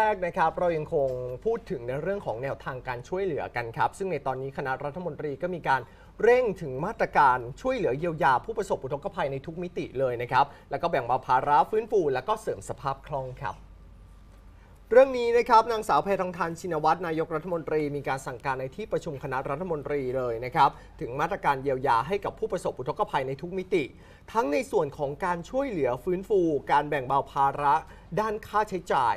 แรกนะครับเรายังคงพูดถึงในเรื่องของแนวทางการช่วยเหลือกันครับซึ่งในตอนนี้คณะรัฐมนตรีก็มีการเร่งถึงมาตรการช่วยเหลือเยียวยา ผู้ประสบอุทกภัยในทุกมิติเลยนะครับแล้วก็แบ่งบาภาระฟื้นฟูและก็เสริมสภาพคล่องครับเรื่องนี้นะครับนางสาวแพทองทานชินวัตรนายกรัฐมนตรีมีการสั่งการในที่ประชุมคณะรัฐมนตรีเลยนะครับถึงมาตรการเยียวยาให้กับผู้ประสบอุทกภัยในทุกมิติ ทั้งในส่วนของการช่วยเหลือฟื้นฟู การแบ่งเบาภาระด้านค่าใช้จ่าย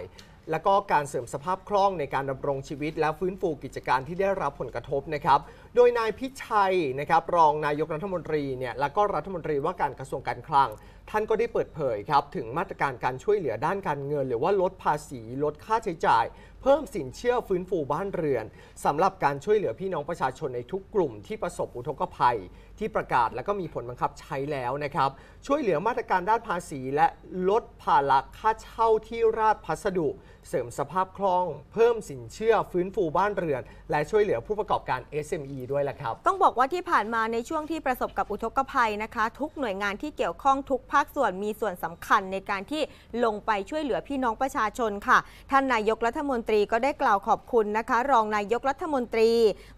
และก็การเสริมสภาพคล่องในการดำรงชีวิต และฟื้นฟูกิจการที่ได้รับผลกระทบนะครับ โดยนายพิชัยนะครับรองนายกรัฐมนตรีเนี่ยและก็รัฐมนตรีว่าการกระทรวงการคลังท่านก็ได้เปิดเผยครับถึงมาตรการการช่วยเหลือด้านการเงิน หรือว่าลดภาษี ลดค่าใช้จ่าย เพิ่มสินเชื่อฟื้นฟูบ้านเรือน สำหรับการช่วยเหลือพี่น้องประชาชนในทุกกลุ่มที่ประสบอุทกภัย ที่ประกาศและก็มีผลบังคับใช้แล้วนะครับช่วยเหลือมาตรการด้านภาษี และลดภาระค่าเช่าที่ราชพัสดุเสริมสภาพคล่อง เพิ่มสินเชื่อ ฟื้นฟูบ้านเรือน และช่วยเหลือผู้ประกอบการ SME ด้วยละครับ ต้องบอกว่าที่ผ่านมาในช่วงที่ประสบกับอุทกภัยนะคะ ทุกหน่วยงานที่เกี่ยวข้องทุกภาคส่วนมีส่วนสำคัญในการที่ลงไปช่วยเหลือพี่น้องประชาชนค่ะ ท่านนายกรัฐมนตรีก็ได้กล่าวขอบคุณนะคะ รองนายกรัฐมนตรี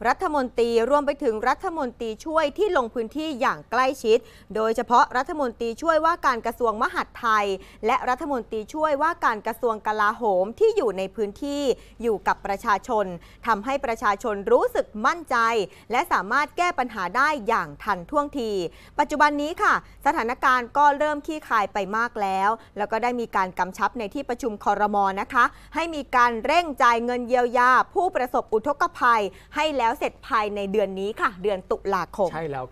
รัฐมนตรีรวมไปถึงรัฐมนตรีช่วยที่ลงพื้นที่อย่างใกล้ชิด โดยเฉพาะรัฐมนตรีช่วยว่าการกระทรวงมหาดไทย และรัฐมนตรีช่วยว่าการกระทรวงกลาโหมที่อยู่ในพื้นที่อยู่กับประชาชน ทำให้ประชาชนรู้สึกมั่นใจ และสามารถแก้ปัญหาได้อย่างทันท่วงที ปัจจุบันนี้ค่ะ สถานการณ์ก็เริ่มคลี่คลายไปมากแล้ว แล้วก็ได้มีการกำชับในที่ประชุมคอรมอนะคะ ให้มีการเร่งจ่ายเงินเยียวยา ผู้ประสบอุทกภัยให้แล้วเสร็จภายในเดือนนี้ค่ะ เดือนตุลาคมใช่แล้ว